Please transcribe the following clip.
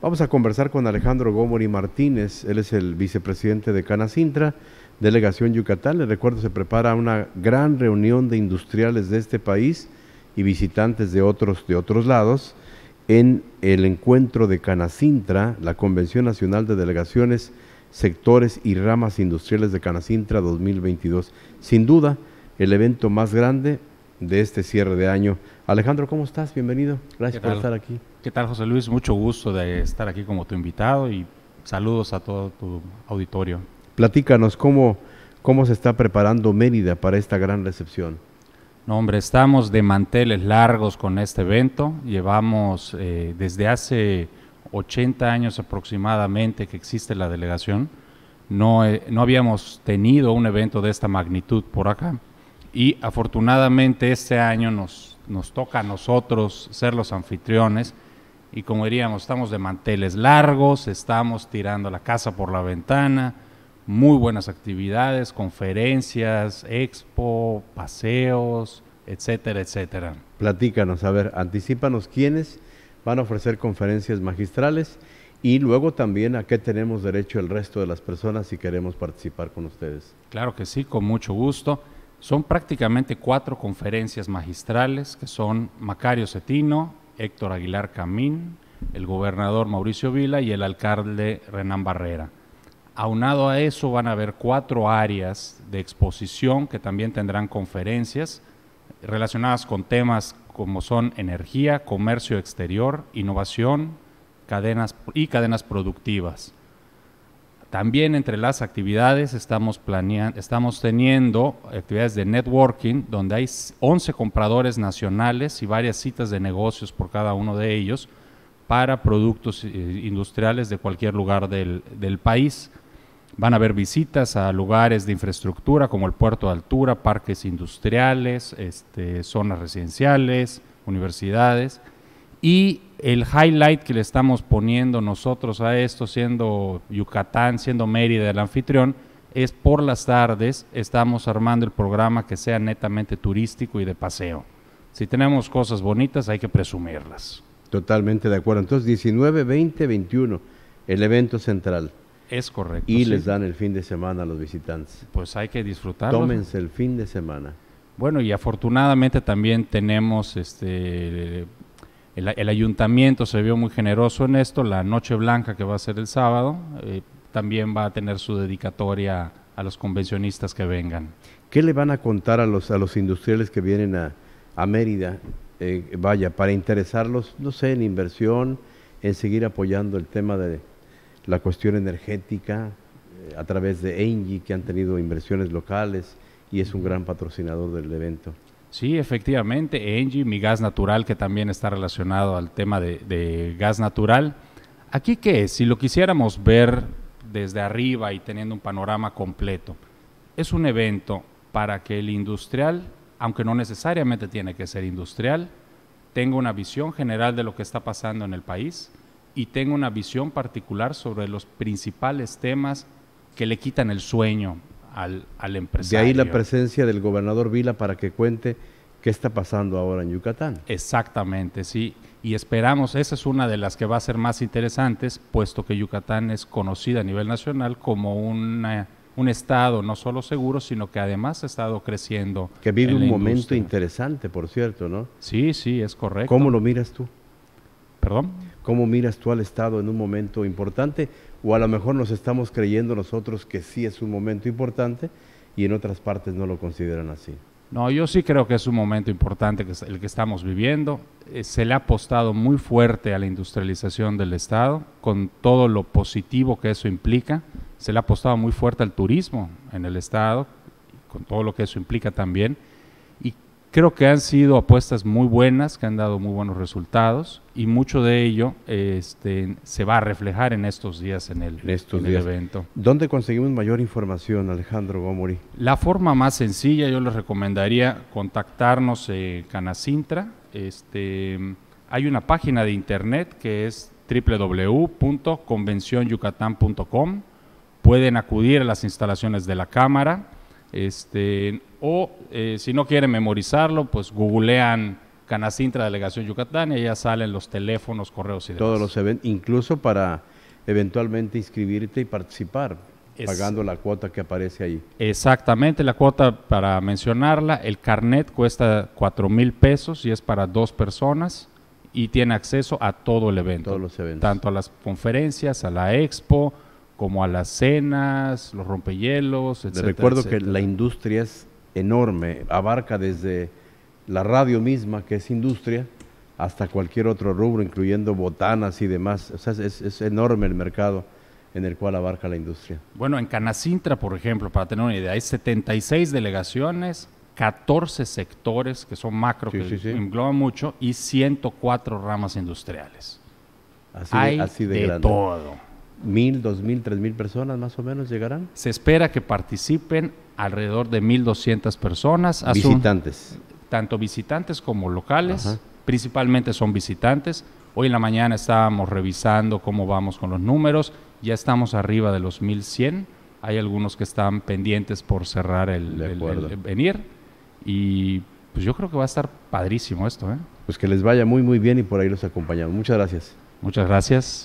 Vamos a conversar con Alejandro Gómori Martínez, él es el vicepresidente de Canacintra, delegación Yucatán. le recuerdo, se prepara una gran reunión de industriales de este país y visitantes de otros, de otros lados en el encuentro de Canacintra, la Convención Nacional de Delegaciones, Sectores y Ramas Industriales de Canacintra 2022. Sin duda, el evento más grande de este cierre de año. Alejandro, ¿cómo estás? Bienvenido. Gracias por estar aquí. ¿Qué tal, José Luis? Mucho gusto de estar aquí como tu invitado y saludos a todo tu auditorio. Platícanos cómo, cómo se está preparando Mérida para esta gran recepción. No, hombre, estamos de manteles largos con este evento. Llevamos eh, desde hace 80 años aproximadamente que existe la delegación. Eh, no, habíamos tenido un evento de esta magnitud por acá. Y afortunadamente este año nos, nos toca a nosotros ser los anfitriones y como diríamos, estamos de manteles largos, estamos tirando la casa por la ventana, muy buenas actividades, conferencias, expo, paseos, etcétera, etcétera. Platícanos, a ver, anticipanos quiénes van a ofrecer conferencias magistrales y luego también a qué tenemos derecho el resto de las personas si queremos participar con ustedes. Claro que sí, con mucho gusto. Son prácticamente cuatro conferencias magistrales que son Macario Cetino, Héctor Aguilar Camín, el gobernador Mauricio Vila y el alcalde Renán Barrera. Aunado a eso van a haber cuatro áreas de exposición que también tendrán conferencias relacionadas con temas como son energía, comercio exterior, innovación cadenas y cadenas productivas. También entre las actividades estamos, teniendo actividades de networking, donde hay 11 compradores nacionales y varias citas de negocios por cada uno de ellos para productos eh, industriales de cualquier lugar del, país. Van a haber visitas a lugares de infraestructura como el puerto de altura, parques industriales, este, zonas residenciales, universidades. Y el highlight que le estamos poniendo nosotros a esto, siendo Yucatán, siendo Mérida el anfitrión, es por las tardes estamos armando el programa que sea netamente turístico y de paseo. Si tenemos cosas bonitas hay que presumirlas. Totalmente de acuerdo. Entonces 19, 20, 21, el evento central. Es correcto. Y les dan el fin de semana a los visitantes. Pues hay que disfrutarlo. Tómense el fin de semana. Bueno, y afortunadamente también tenemos este el, ayuntamiento se vio muy generoso en esto. La Noche Blanca, que va a ser el sábado, eh, también va a tener su dedicatoria a los convencionistas que vengan. ¿Qué le van a contar a los, a los industriales que vienen a, Mérida? Eh, vaya, para interesarlos, no sé, en inversión, en seguir apoyando el tema de la cuestión energética eh, a través de Engie, que han tenido inversiones locales y es un gran patrocinador del evento. Sí, efectivamente, Engie, mi gas natural, que también está relacionado al tema de, gas natural. Aquí, ¿qué es? Si lo quisiéramos ver desde arriba y teniendo un panorama completo, es un evento para que el industrial, aunque no necesariamente tiene que ser industrial, tenga una visión general de lo que está pasando en el país y tenga una visión particular sobre los principales temas que le quitan el sueño al, empresario. De ahí la presencia del gobernador Vila para que cuente qué está pasando ahora en Yucatán. Exactamente, sí. Y esperamos, esa es una de las que va a ser más interesantes, puesto que Yucatán es conocida a nivel nacional como un estado no solo seguro, sino que además ha estado creciendo. Que vive un momento interesante, por cierto, ¿no? Sí, sí, es correcto. ¿Cómo lo miras tú? ¿Perdón? ¿Cómo miras tú al Estado en un momento importante? o a lo mejor nos estamos creyendo nosotros que sí es un momento importante y en otras partes no lo consideran así. No, yo sí creo que es un momento importante el que estamos viviendo. Eh, se le ha apostado muy fuerte a la industrialización del Estado, con todo lo positivo que eso implica. Se le ha apostado muy fuerte al turismo en el Estado, con todo lo que eso implica también. Creo que han sido apuestas muy buenas, que han dado muy buenos resultados y mucho de ello este, se va a reflejar en estos días en el, evento. ¿Dónde conseguimos mayor información, Alejandro Gomori? La forma más sencilla, yo les recomendaría contactarnos en Canacintra. Este, hay una página de internet que es www.convencionyucatán.com. Pueden acudir a las instalaciones de la Cámara. Este, o eh, si no quieren memorizarlo, pues googlean Canacintra Delegación Yucatán y ya salen los teléfonos, correos y demás. Todos los eventos, incluso para eventualmente inscribirte y participar, pagando la cuota que aparece ahí. Exactamente, la cuota para mencionarla, el carnet cuesta 4 mil pesos y es para dos personas y tiene acceso a todo el evento. Todos los eventos. Tanto a las conferencias, a la expo, como a las cenas, los rompehielos, etc. Recuerdo que la industria es enorme, abarca desde la radio misma, que es industria, hasta cualquier otro rubro, incluyendo botanas y demás. O sea, es, enorme el mercado en el cual abarca la industria. Bueno, en Canacintra, por ejemplo, para tener una idea, hay 76 delegaciones, 14 sectores que son macro, que engloban mucho, y 104 ramas industriales. Así, de, todo mil, dos mil, tres mil personas más o menos llegarán. Se espera que participen alrededor de mil doscientas personas. Visitantes. tanto visitantes como locales, principalmente son visitantes. Hoy en la mañana estábamos revisando cómo vamos con los números, ya estamos arriba de los 1.100, hay algunos que están pendientes por cerrar el, venir y pues yo creo que va a estar padrísimo esto. ¿eh? Pues que les vaya muy muy bien y por ahí los acompañamos. Muchas gracias. Muchas gracias.